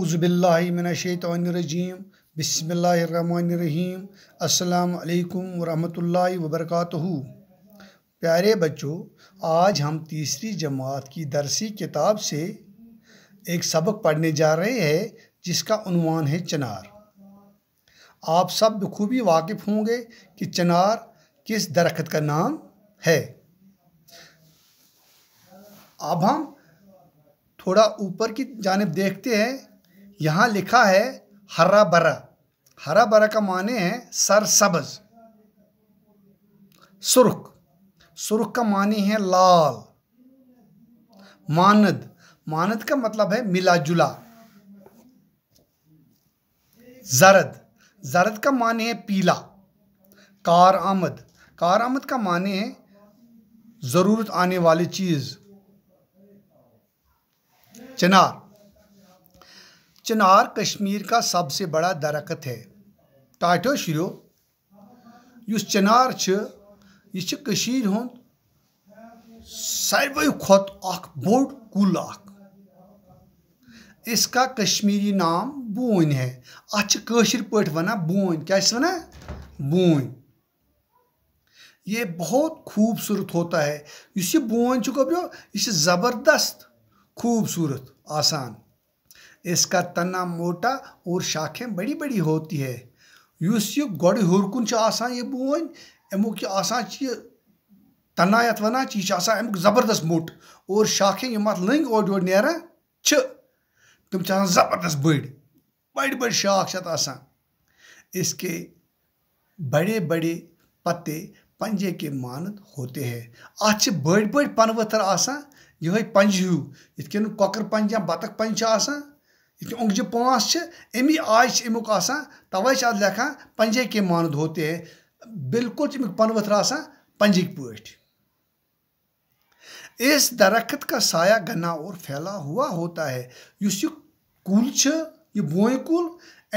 अज़बिल्लिमिनशतरजीम बसमीम असलकम वरहमतुल्ला वबरकत प्यारे बच्चों आज हम तीसरी जमात की दरसी किताब से एक सबक पढ़ने जा रहे हैं जिसका अनवान है चनार आप सब बखूबी वाकिफ़ होंगे कि चनार किस दरख्त का नाम है अब हम थोड़ा ऊपर की जानब देखते हैं यहाँ लिखा है हरा बरा हरा बरा का माने है सरसब्ज सुरख सुर्ख का माने है लाल मानद मानद का मतलब है मिला जुला जरद जरद का माने है पीला कार आमद कार आमद का माने है ज़रूरत आने वाली चीज़ चिनार चनार कश्मीर का सबसे बड़ा दरखत है टाटो शुरू इस चनार यह कशीर खत बोड़ कुल इसका कश्मीरी नाम बून है अशिर काशिर वन बून क्या वन बून ये बहुत खूबसूरत होता है इस बून कबो यह ज़बरदस्त खूबसूरत आसान इसका तना मोटा और शाखें बड़ी बड़ी होती है उस यह गोड़ हूर कुन यह बोन अमुक यह तना ये वन यह अमुक ज़बरदस्त मोट और शाखें यम अत लंग ओर ओर नान ज़बरदस्त बड़ बड़ बड़ शाख इसके बड़े बड़े पत्ते पंजे के मानद होते हैं अत बड़ बड़ आसान यह पंज हूँ इत कन पंज या बतख पंज ये अंगजु पाँच अमी आय अमुक तवे अद लेखा पंजे के मान धोते बिल्कुल पनवथर आ पंजिक पट इस दरख्त का साया घना और फैला हुआ होता है उस कुल यह बोन कुल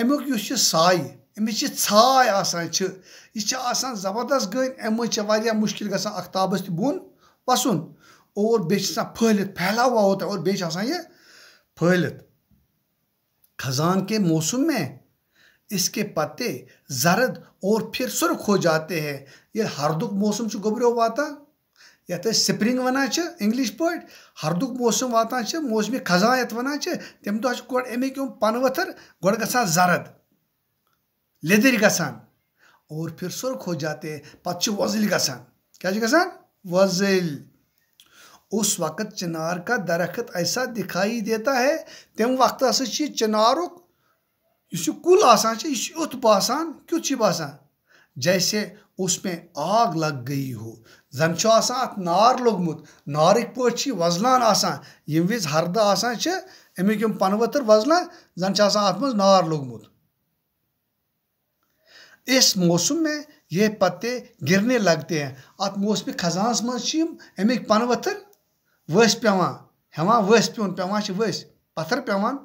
अमुक साय अमिच छाय यह जबरदस्त गन अमे मुश्किल ग बोन तोन और बेसान फहलित फैला हुआ होता है और बेसान यह फहलित खजान के मौसम में इसके पत्ते जरद और फिर सुर्ख हो जाते हैं ये हरदुक मौसम से गुबरे वाता ये स्प्रिंग वनान इंग्लिश पे हरदुक मौसम वातान मौसमी खजान ये वन तम दह गो तो अमिक पन वथर गो ग जरद लेदर ग और फिर सुर्ख हो जाते पत् वजल ग क्या गसान वजल उस वक़्त चिनार का दरख्त ऐसा दिखाई देता है तम वक्त हसा चिनारुक इस कुल आसान यह युत बासान क्युत बासान जैसे उसमें आग लग गई हो जन अत नार लोगमुत नारिक पे वजलान आसान ये वज हरद आसान अमिक यम वजलान जन अत नार लोगमुत इस मौसम में ये पत्ते गिरने लगते हैं अत मौसम खजानस मे अमिक पनवतर ؤسۍ پیٚوان ہیٚوان पे پیوٚن पत्थर पेवान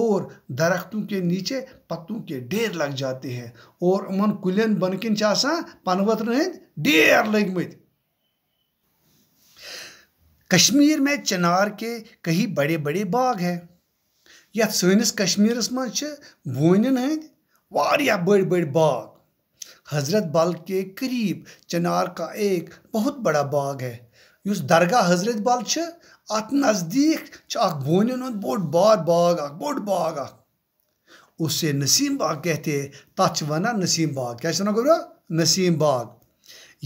और दरख्तों के नीचे पत्तों के ढेर लग जाते हैं और उन कुलन बन किन पनवतन हंद ढेर लगम कश्मीर में चिनार के कई बड़े बड़े बाग हैं यथ सनिस कश्मीर मज वोन हंद बड़ बड़ बाग हजरत बल के करीब चिनार का एक बहुत बड़ा बाग है یُس درگاہ حضرت بل چھِ اَتھ نزدیٖک چھِ اَکھ بونٮ۪ن ہُنٛد بوٚڑ بار باغ اَکھ بوٚڑ باغ اَکھ اُس یہِ نسیٖم باغ کہتے تَتھ چھِ وَنان نسیٖم باغ کیٛاہ چھِ وَنان گوٚو نسیٖم باغ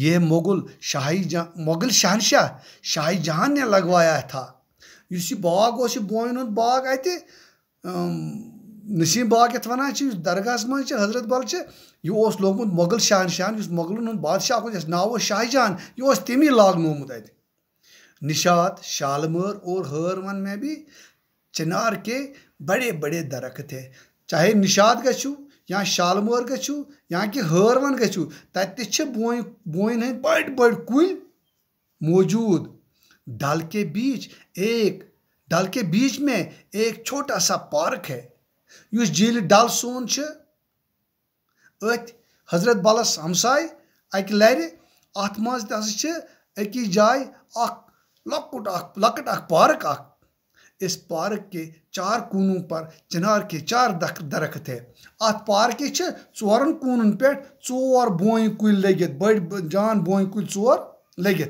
یہ مغل شاہی جہاں مغل شہنشاہ شاہی جہاں نے لگوایا تھا یُس یہِ باغ اوس یہِ بونٮ۪ن ہُنٛد باغ اَتہِ نسیٖم باغ یَتھ وَنان چھِ یُس درگاہَس منٛز چھِ حضرت بل چھِ یہِ اوس لوگمُت مۄغل شہنشاہن یُس مۄغلَن ہُنٛد بادشاہ اوس یَس ناو اوس شاہ جہان یہِ اوس تٔمی لاگنومُت اَتہِ निशात शालमर और हरवन में भी चिनार के बड़े बड़े दरख्त है चाहे निशात गु या शालमर गु या कि हरवन गु तत बोन बोन हंद बड़ बड़ कुल मौजूद डल के बीच एक डल के बीच में एक छोटा सा पार्क है उस झील डल सोन अथ हजरत बलस हमसाय अक लर अत मज जाए लकुट लकट अख पार्क अख इस पार्क के चार कूनों पर चिनार के चार दरख्त है अत पार्क चोरन कून पे चोर बोई कुल लगे बड़ जान बोई कुल चोर लगे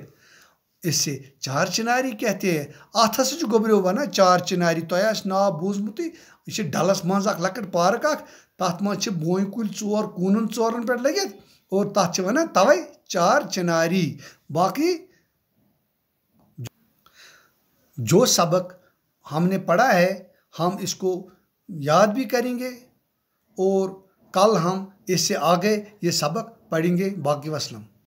इसे चार चिनारी कहते हैं अत हस गोबरो वन चार चिनारी तय तो ना बूजमुत यह डलस मज लकट पार्क अत तथ मज बोन कुल चोर कून चोरन पे लगे और तथा वन तवे चार चिनारी बाकी जो सबक हमने पढ़ा है हम इसको याद भी करेंगे और कल हम इससे आगे ये सबक पढ़ेंगे बाकी वसलम